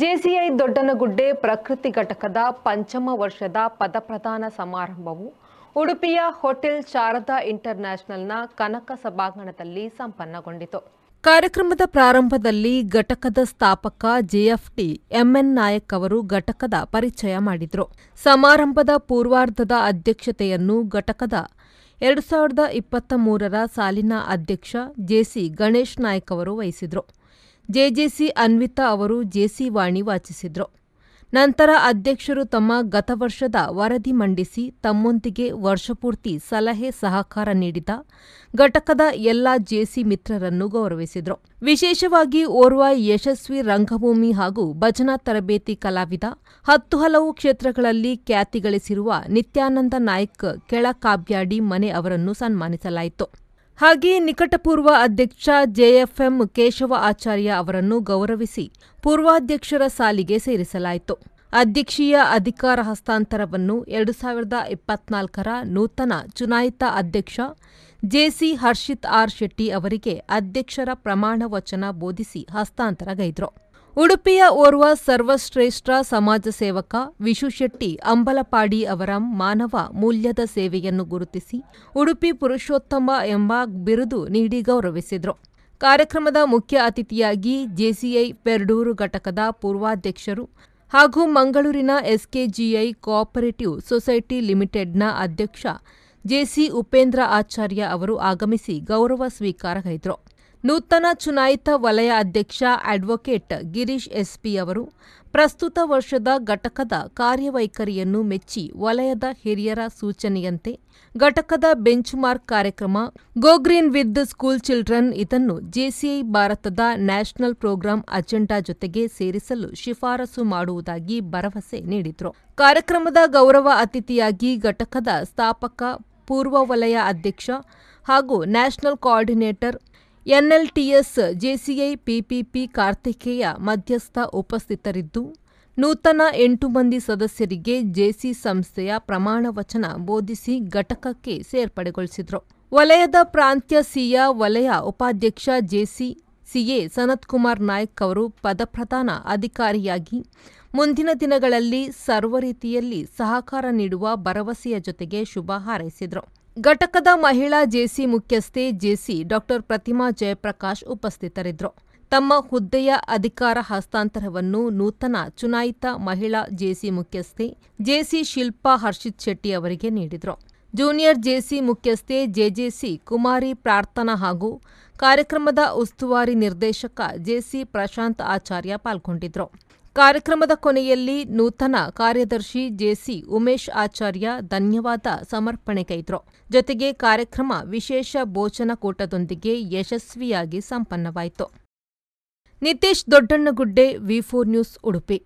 JCI ದೊಡ್ಡನಗುಡ್ಡೆ ಪ್ರಕೃತಿ ಘಟಕದ ಪಂಚಮ ವರ್ಷದ ಪದಪ್ರದಾನ ಸಮಾರಂಭವು ಉಡುಪಿಯ ಹೋಟೆಲ್ ಶಾರದಾ ಇಂಟರ್ನ್ಯಾಷನಲ್ನ ಕನಕ ಸಭಾಂಗಣದಲ್ಲಿ ಸಂಪನ್ನಗೊಂಡಿತು ಕಾರ್ಯಕ್ರಮದ ಪ್ರಾರಂಭದಲ್ಲಿ ಘಟಕದ ಸ್ಥಾಪಕ ಜೆಎಫ್ಟಿ ಎಂಎನ್ ನಾಯಕ್ ಅವರು ಘಟಕದ ಪರಿಚಯ ಮಾಡಿದರು ಸಮಾರಂಭದ ಪೂರ್ವಾರ್ಧದ ಅಧ್ಯಕ್ಷತೆಯನ್ನು ಘಟಕದ ಎರಡು ಸಾವಿರದ ಇಪ್ಪತ್ತ ಮೂರರ ಸಾಲಿನ ಅಧ್ಯಕ್ಷ ಜೆಸಿ ಗಣೇಶ್ ನಾಯಕ್ ಅವರು ವಹಿಸಿದರು ಜೆಜೆಸಿ ಅನ್ವಿತಾ ಅವರು ಜೆಸಿ ವಾಣಿ ವಾಚಿಸಿದರು ನಂತರ ಅಧ್ಯಕ್ಷರು ತಮ್ಮ ಗತ ವರ್ಷದ ವರದಿ ಮಂಡಿಸಿ ತಮ್ಮೊಂದಿಗೆ ವರ್ಷಪೂರ್ತಿ ಸಲಹೆ ಸಹಕಾರ ನೀಡಿದ ಘಟಕದ ಎಲ್ಲಾ ಜೆಸಿ ಮಿತ್ರರನ್ನು ಗೌರವಿಸಿದರು ವಿಶೇಷವಾಗಿ ಓರ್ವ ಯಶಸ್ವಿ ರಂಗಭೂಮಿ ಹಾಗೂ ಭಜನಾ ತರಬೇತಿ ಕಲಾವಿದ ಹತ್ತು ಹಲವು ಕ್ಷೇತ್ರಗಳಲ್ಲಿ ಖ್ಯಾತಿಗಳಿಸಿರುವ ಗಳಿಸಿರುವ ನಿತ್ಯಾನಂದ ನಾಯ್ಕ ಕೆಳ ಮನೆ ಅವರನ್ನು ಸನ್ಮಾನಿಸಲಾಯಿತು ಹಾಗೆ ನಿಕಟಪೂರ್ವ ಅಧ್ಯಕ್ಷ ಜೆಎಫ್ಎಂ ಕೇಶವ ಆಚಾರ್ಯ ಅವರನ್ನು ಗೌರವಿಸಿ ಪೂರ್ವಾಧ್ಯಕ್ಷರ ಸಾಲಿಗೆ ಸೇರಿಸಲಾಯಿತು ಅಧ್ಯಕ್ಷೀಯ ಅಧಿಕಾರ ಹಸ್ತಾಂತರವನ್ನು ಎರಡು ಸಾವಿರದ ಇಪ್ಪತ್ನಾಲ್ಕರ ನೂತನ ಚುನಾಯಿತ ಅಧ್ಯಕ್ಷ ಜೆಸಿ ಹರ್ಷಿತ್ ಆರ್ ಶೆಟ್ಟಿ ಅವರಿಗೆ ಅಧ್ಯಕ್ಷರ ಪ್ರಮಾಣ ವಚನ ಬೋಧಿಸಿ ಹಸ್ತಾಂತರಗೈದರು ಉಡುಪಿಯ ಓರ್ವ ಸರ್ವಶ್ರೇಷ್ಠ ಸಮಾಜ ಸೇವಕ ವಿಶುಶೆಟ್ಟಿ ಅಂಬಲಪಾಡಿ ಅವರ ಮಾನವ ಮೌಲ್ಯದ ಸೇವೆಯನ್ನು ಗುರುತಿಸಿ ಉಡುಪಿ ಪುರುಷೋತ್ತಮ ಎಂಬ ಬಿರುದು ನೀಡಿ ಗೌರವಿಸಿದರು ಕಾರ್ಯಕ್ರಮದ ಮುಖ್ಯ ಅತಿಥಿಯಾಗಿ ಜೆಸಿಐ ಪೆರ್ಡೂರು ಘಟಕದ ಪೂರ್ವಾಧ್ಯಕ್ಷರು ಹಾಗೂ ಮಂಗಳೂರಿನ ಎಸ್ಕೆಜಿಐ ಕೋಆಪರೇಟಿವ್ ಸೊಸೈಟಿ ಲಿಮಿಟೆಡ್ನ ಅಧ್ಯಕ್ಷ ಜೆಸಿ ಉಪೇಂದ್ರ ಆಚಾರ್ಯ ಅವರು ಆಗಮಿಸಿ ಗೌರವ ಸ್ವೀಕಾರಗೈದ್ರು ನೂತನ ಚುನಾಯಿತ ವಲಯ ಅಧ್ಯಕ್ಷ ಅಡ್ವೊಕೇಟ್ ಗಿರೀಶ್ ಎಸ್ಪಿ ಅವರು ಪ್ರಸ್ತುತ ವರ್ಷದ ಘಟಕದ ಕಾರ್ಯವೈಖರಿಯನ್ನು ಮೆಚ್ಚಿ ವಲಯದ ಹಿರಿಯರ ಸೂಚನೆಯಂತೆ ಘಟಕದ ಬೆಂಚ್ ಮಾರ್ಕ್ ಕಾರ್ಯಕ್ರಮ ಗೋ ವಿತ್ ಸ್ಕೂಲ್ ಚಿಲ್ಡ್ರನ್ ಇದನ್ನು ಜೆಸಿಐ ಭಾರತದ ನ್ಯಾಷನಲ್ ಪ್ರೋಗ್ರಾಂ ಅಜೆಂಡಾ ಜೊತೆಗೆ ಸೇರಿಸಲು ಶಿಫಾರಸು ಮಾಡುವುದಾಗಿ ಭರವಸೆ ನೀಡಿದರು ಕಾರ್ಯಕ್ರಮದ ಗೌರವ ಅತಿಥಿಯಾಗಿ ಘಟಕದ ಸ್ಥಾಪಕ ಪೂರ್ವ ವಲಯ ಅಧ್ಯಕ್ಷ ಹಾಗೂ national coordinator NLTS JCI PPP Karthikeya ಮಧ್ಯಸ್ಥ ಉಪಸ್ಥಿತರಿದ್ದು ನೂತನ ಎಂಟು ಮಂದಿ ಸದಸ್ಯರಿಗೆ ಜೆಸಿ ಸಂಸ್ಥೆಯ ಪ್ರಮಾಣ ವಚನ ಬೋಧಿಸಿ ಘಟಕಕ್ಕೆ ಸೇರ್ಪಡೆಗೊಳಿಸಿದರು ವಲಯದ ಪ್ರಾಂತ್ಯ ಸಿಯ ವಲಯ ಉಪಾಧ್ಯಕ್ಷ ಜೆಸಿ ಸಿಎ ಸನತ್ಕುಮಾರ್ ನಾಯ್ಕ್ ಅವರು ಪದಪ್ರಧಾನ ಅಧಿಕಾರಿಯಾಗಿ ಮುಂದಿನ ದಿನಗಳಲ್ಲಿ ಸರ್ವ ರೀತಿಯಲ್ಲಿ ಸಹಕಾರ ನೀಡುವ ಭರವಸೆಯ ಜೊತೆಗೆ ಶುಭ ಹಾರೈಸಿದರು ಘಟಕದ ಮಹಿಳಾ ಜೆಸಿ ಮುಖ್ಯಸ್ಥೆ ಜೆಸಿ ಡಾಕ್ಟರ್ ಪ್ರತಿಮಾ ಜಯಪ್ರಕಾಶ್ ಉಪಸ್ಥಿತರಿದ್ದರು ತಮ್ಮ ಹುದ್ದೆಯ ಅಧಿಕಾರ ಹಸ್ತಾಂತರವನ್ನು ನೂತನ ಚುನಾಯಿತ ಮಹಿಳಾ ಜೆಸಿ ಮುಖ್ಯಸ್ಥೆ ಜೆಸಿ ಶಿಲ್ಪಾ ಹರ್ಷಿತ್ ಶೆಟ್ಟಿ ಅವರಿಗೆ ನೀಡಿದರು ಜೂನಿಯರ್ ಜೆಸಿ ಮುಖ್ಯಸ್ಥೆ ಜೆಜೆಸಿ ಕುಮಾರಿ ಪ್ರಾರ್ಥನಾ ಹಾಗೂ ಕಾರ್ಯಕ್ರಮದ ಉಸ್ತುವಾರಿ ನಿರ್ದೇಶಕ ಜೆಸಿ ಪ್ರಶಾಂತ್ ಆಚಾರ್ಯ ಪಾಲ್ಗೊಂಡಿದ್ದರು ಕಾರ್ಯಕ್ರಮದ ಕೊನೆಯಲ್ಲಿ ನೂತನ ಕಾರ್ಯದರ್ಶಿ ಜೆಸಿ ಉಮೇಶ್ ಆಚಾರ್ಯ ಧನ್ಯವಾದ ಸಮರ್ಪಣೆ ಕೈದ್ರು ಜೊತೆಗೆ ಕಾರ್ಯಕ್ರಮ ವಿಶೇಷ ಭೋಜನಕೂಟದೊಂದಿಗೆ ಯಶಸ್ವಿಯಾಗಿ ಸಂಪನ್ನವಾಯಿತು Nitesh Doddannagudde V four news Udupi